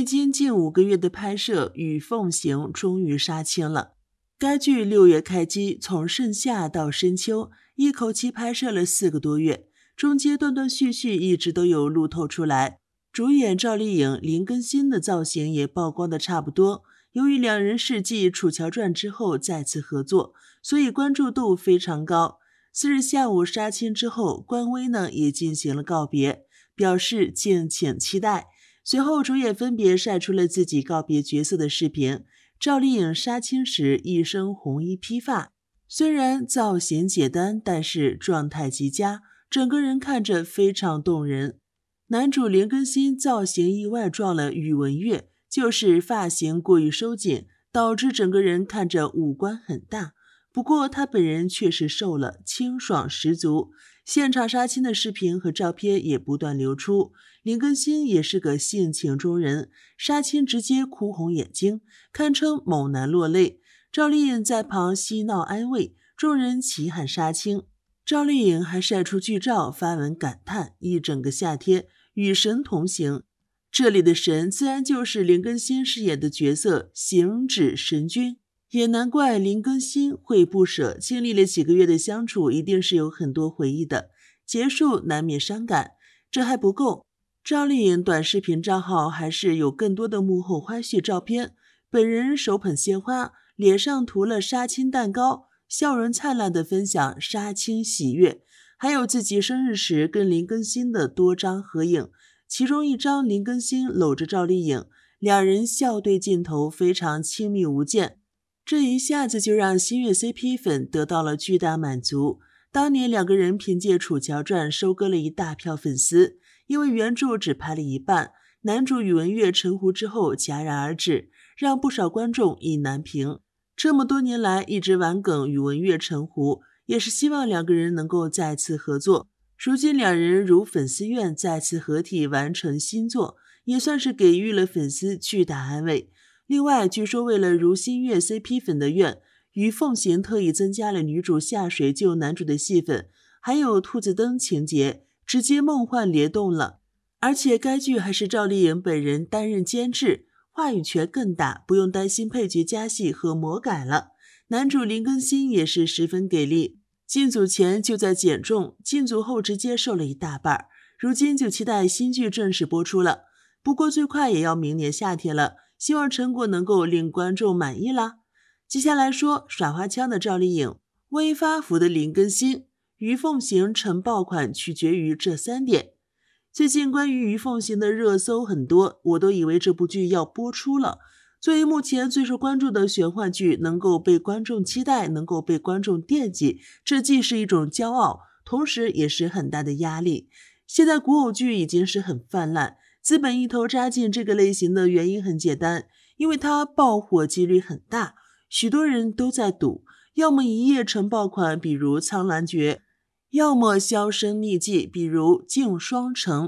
历经近五个月的拍摄，《与凤行》终于杀青了。该剧六月开机，从盛夏到深秋，一口气拍摄了四个多月，中间断断续续一直都有路透出来。主演赵丽颖、林更新的造型也曝光的差不多。由于两人是继《楚乔传》之后再次合作，所以关注度非常高。四日下午杀青之后，官微呢也进行了告别，表示敬请期待。随后，主演分别晒出了自己告别角色的视频。赵丽颖杀青时一身红衣披发，虽然造型简单，但是状态极佳，整个人看着非常动人。男主林更新造型意外撞了宇文玥，就是发型过于收紧，导致整个人看着五官很大。不过他本人确实瘦了，清爽十足。现场杀青的视频和照片也不断流出，林更新也是个性情中人，杀青直接哭红眼睛，堪称猛男落泪。赵丽颖在旁嬉闹安慰，众人齐喊杀青。赵丽颖还晒出剧照，发文感叹一整个夏天与神同行。这里的神自然就是林更新饰演的角色行止神君。也难怪林更新会不舍，经历了几个月的相处，一定是有很多回忆的。结束难免伤感，这还不够。赵丽颖短视频账号还是有更多的幕后花絮照片，本人手捧鲜花，脸上涂了杀青蛋糕，笑容灿烂地分享杀青喜悦，还有自己生日时跟林更新的多张合影，其中一张林更新搂着赵丽颖，两人笑对镜头，非常亲密无间。这一下子就让新月 CP 粉得到了巨大满足。当年两个人凭借《楚乔传》收割了一大票粉丝，因为原著只拍了一半，男主宇文玥沉湖之后戛然而止，让不少观众意难平。这么多年来一直玩梗宇文玥沉湖，也是希望两个人能够再次合作。如今两人如粉丝愿再次合体完成新作，也算是给予了粉丝巨大安慰。另外，据说为了如新月 CP 粉的愿，于凤行特意增加了女主下水救男主的戏份，还有兔子灯情节，直接梦幻联动了。而且该剧还是赵丽颖本人担任监制，话语权更大，不用担心配角加戏和魔改了。男主林更新也是十分给力，进组前就在减重，进组后直接瘦了一大半，如今就期待新剧正式播出了。不过最快也要明年夏天了。希望成果能够令观众满意啦。接下来说耍花枪的赵丽颖，微发福的林更新，于凤行成爆款取决于这三点。最近关于于凤行的热搜很多，我都以为这部剧要播出了。作为目前最受关注的玄幻剧，能够被观众期待，能够被观众惦记，这既是一种骄傲，同时也是很大的压力。现在古偶剧已经是很泛滥。资本一头扎进这个类型的原因很简单，因为它爆火几率很大，许多人都在赌，要么一夜成爆款，比如《苍兰诀》，要么销声匿迹，比如《镜双城》。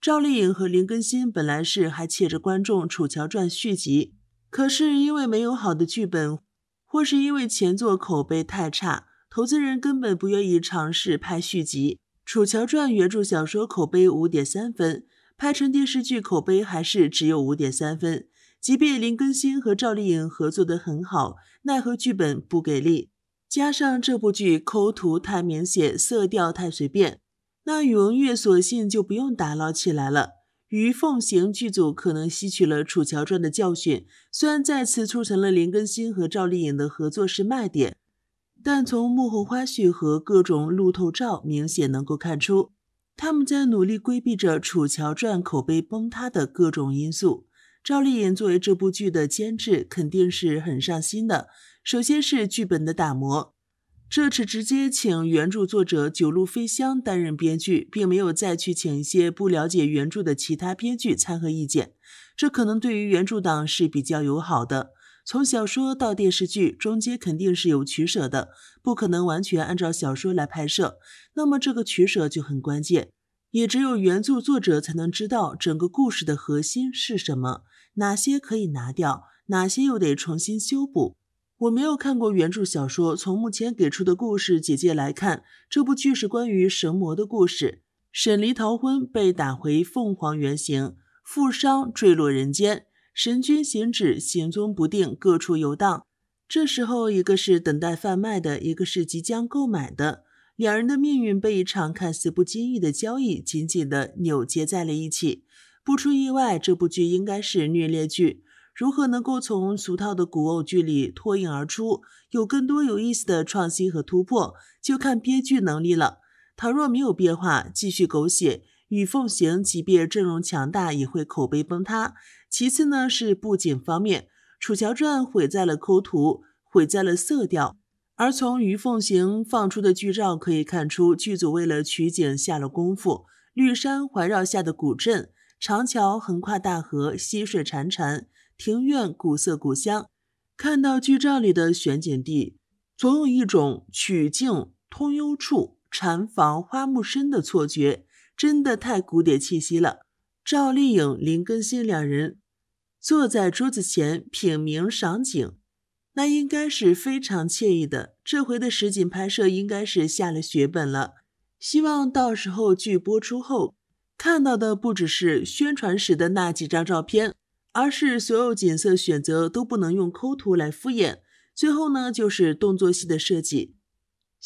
赵丽颖和林更新本来是还欠着观众《楚乔传》续集，可是因为没有好的剧本，或是因为前作口碑太差，投资人根本不愿意尝试拍续集。《楚乔传》原著小说口碑五点三分。拍成电视剧，口碑还是只有五点三分。即便林更新和赵丽颖合作的很好，奈何剧本不给力，加上这部剧抠图太明显，色调太随便，那宇文玥索性就不用打捞起来了。于凤行剧组可能吸取了《楚乔传》的教训，虽然再次促成了林更新和赵丽颖的合作是卖点，但从幕后花絮和各种路透照明显能够看出。他们在努力规避着《楚乔传》口碑崩塌的各种因素。赵丽颖作为这部剧的监制，肯定是很上心的。首先是剧本的打磨，这次直接请原著作者九鹭非香担任编剧，并没有再去请一些不了解原著的其他编剧参合意见，这可能对于原著党是比较友好的。从小说到电视剧，中间肯定是有取舍的，不可能完全按照小说来拍摄。那么这个取舍就很关键，也只有原著作者才能知道整个故事的核心是什么，哪些可以拿掉，哪些又得重新修补。我没有看过原著小说，从目前给出的故事简介来看，这部剧是关于神魔的故事。沈离逃婚被打回凤凰原型，富商坠落人间。神君行止行踪不定，各处游荡。这时候，一个是等待贩卖的，一个是即将购买的，两人的命运被一场看似不经意的交易紧紧的扭结在了一起。不出意外，这部剧应该是虐恋剧。如何能够从俗套的古偶剧里脱颖而出，有更多有意思的创新和突破，就看编剧能力了。倘若没有变化，继续狗血。于凤行，即便阵容强大，也会口碑崩塌。其次呢是布景方面，《楚乔传》毁在了抠图，毁在了色调。而从于凤行放出的剧照可以看出，剧组为了取景下了功夫。绿山环绕下的古镇，长桥横跨大河，溪水潺潺，庭院古色古香。看到剧照里的选景地，总有一种曲径通幽处，禅房花木深的错觉。真的太古典气息了。赵丽颖、林更新两人坐在桌子前品茗赏景，那应该是非常惬意的。这回的实景拍摄应该是下了血本了。希望到时候剧播出后，看到的不只是宣传时的那几张照片，而是所有景色选择都不能用抠图来敷衍。最后呢，就是动作戏的设计。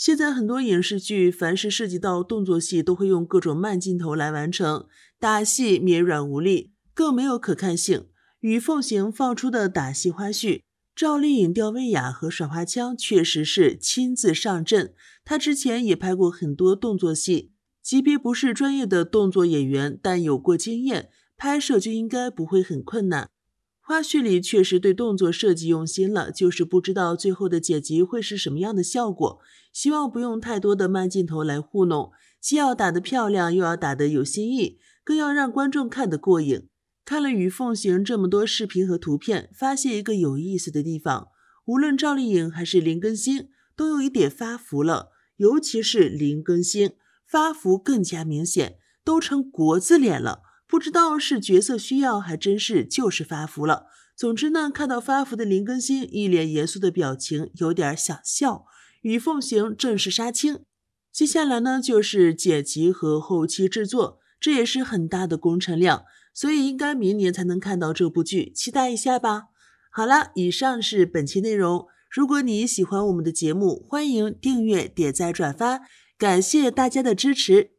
现在很多影视剧，凡是涉及到动作戏，都会用各种慢镜头来完成，打戏绵软无力，更没有可看性。与《凤行》放出的打戏花絮，赵丽颖吊威亚和耍花枪，确实是亲自上阵。她之前也拍过很多动作戏，即便不是专业的动作演员，但有过经验，拍摄就应该不会很困难。花絮里确实对动作设计用心了，就是不知道最后的剪辑会是什么样的效果。希望不用太多的慢镜头来糊弄，既要打得漂亮，又要打得有新意，更要让观众看得过瘾。看了雨凤行这么多视频和图片，发现一个有意思的地方：无论赵丽颖还是林更新，都有一点发福了，尤其是林更新，发福更加明显，都成国字脸了。不知道是角色需要，还真是就是发福了。总之呢，看到发福的林更新一脸严肃的表情，有点想笑。《与凤行》正式杀青，接下来呢就是剪辑和后期制作，这也是很大的工程量，所以应该明年才能看到这部剧，期待一下吧。好了，以上是本期内容。如果你喜欢我们的节目，欢迎订阅、点赞、转发，感谢大家的支持。